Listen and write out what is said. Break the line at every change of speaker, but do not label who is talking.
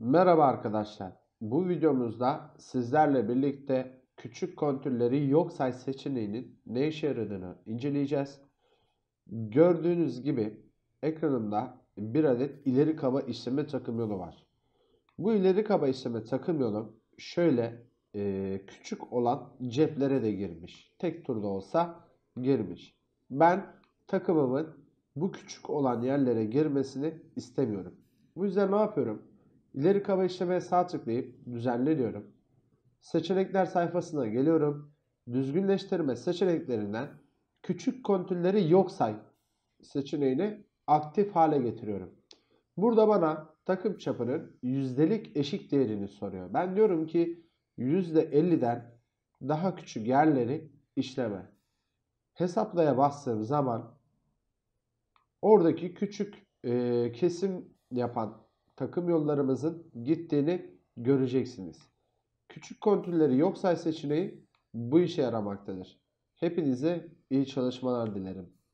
Merhaba arkadaşlar. Bu videomuzda sizlerle birlikte küçük kontürleri yok say seçeneğinin ne işe yaradığını inceleyeceğiz. Gördüğünüz gibi ekranımda bir adet ileri kaba işleme takım yolu var. Bu ileri kaba işleme takım yolu şöyle e, küçük olan ceplere de girmiş. Tek turda olsa girmiş. Ben takımımın bu küçük olan yerlere girmesini istemiyorum. Bu yüzden ne yapıyorum? İleri kaba işlemeye sağ tıklayıp düzenle diyorum. Seçenekler sayfasına geliyorum. Düzgünleştirme seçeneklerinden küçük kontürleri yok say seçeneğini aktif hale getiriyorum. Burada bana takım çapının yüzdelik eşik değerini soruyor. Ben diyorum ki %50'den daha küçük yerleri işleme. Hesaplaya bastığım zaman oradaki küçük e, kesim yapan takım yollarımızın gittiğini göreceksiniz. Küçük kontrolleri yok say seçeneği bu işe yaramaktadır. Hepinize iyi çalışmalar dilerim.